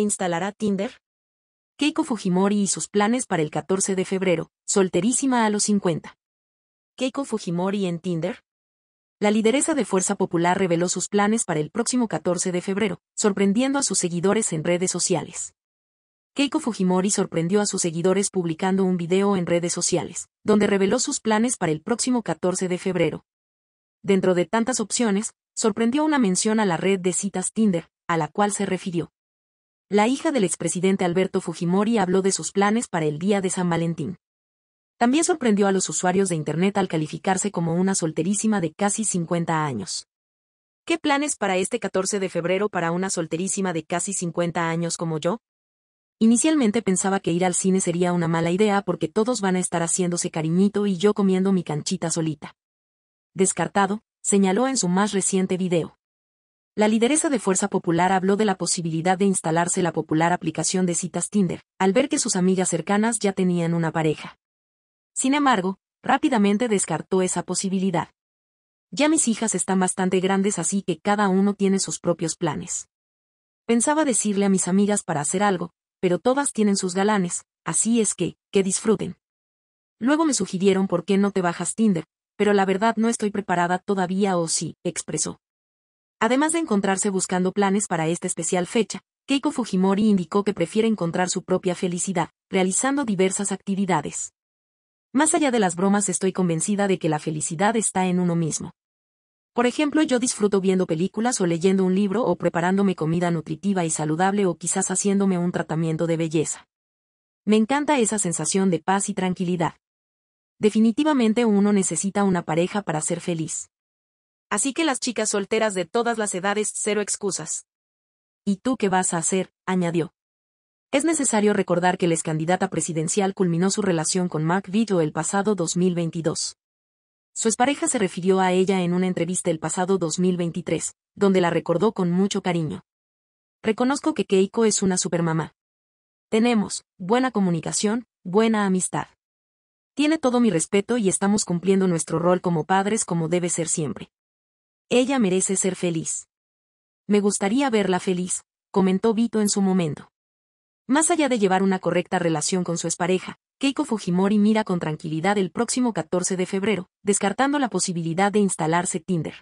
instalará Tinder? Keiko Fujimori y sus planes para el 14 de febrero, solterísima a los 50. Keiko Fujimori en Tinder. La lideresa de Fuerza Popular reveló sus planes para el próximo 14 de febrero, sorprendiendo a sus seguidores en redes sociales. Keiko Fujimori sorprendió a sus seguidores publicando un video en redes sociales, donde reveló sus planes para el próximo 14 de febrero. Dentro de tantas opciones, sorprendió una mención a la red de citas Tinder, a la cual se refirió. La hija del expresidente Alberto Fujimori habló de sus planes para el día de San Valentín. También sorprendió a los usuarios de Internet al calificarse como una solterísima de casi 50 años. ¿Qué planes para este 14 de febrero para una solterísima de casi 50 años como yo? Inicialmente pensaba que ir al cine sería una mala idea porque todos van a estar haciéndose cariñito y yo comiendo mi canchita solita. Descartado, señaló en su más reciente video. La lideresa de Fuerza Popular habló de la posibilidad de instalarse la popular aplicación de citas Tinder, al ver que sus amigas cercanas ya tenían una pareja. Sin embargo, rápidamente descartó esa posibilidad. Ya mis hijas están bastante grandes así que cada uno tiene sus propios planes. Pensaba decirle a mis amigas para hacer algo, pero todas tienen sus galanes, así es que, que disfruten. Luego me sugirieron por qué no te bajas Tinder, pero la verdad no estoy preparada todavía o sí, expresó. Además de encontrarse buscando planes para esta especial fecha, Keiko Fujimori indicó que prefiere encontrar su propia felicidad, realizando diversas actividades. Más allá de las bromas estoy convencida de que la felicidad está en uno mismo. Por ejemplo, yo disfruto viendo películas o leyendo un libro o preparándome comida nutritiva y saludable o quizás haciéndome un tratamiento de belleza. Me encanta esa sensación de paz y tranquilidad. Definitivamente uno necesita una pareja para ser feliz. Así que las chicas solteras de todas las edades, cero excusas. ¿Y tú qué vas a hacer? añadió. Es necesario recordar que la ex candidata presidencial culminó su relación con Mark Vito el pasado 2022. Su expareja se refirió a ella en una entrevista el pasado 2023, donde la recordó con mucho cariño. Reconozco que Keiko es una supermamá. Tenemos buena comunicación, buena amistad. Tiene todo mi respeto y estamos cumpliendo nuestro rol como padres como debe ser siempre. Ella merece ser feliz. Me gustaría verla feliz, comentó Vito en su momento. Más allá de llevar una correcta relación con su expareja, Keiko Fujimori mira con tranquilidad el próximo 14 de febrero, descartando la posibilidad de instalarse Tinder.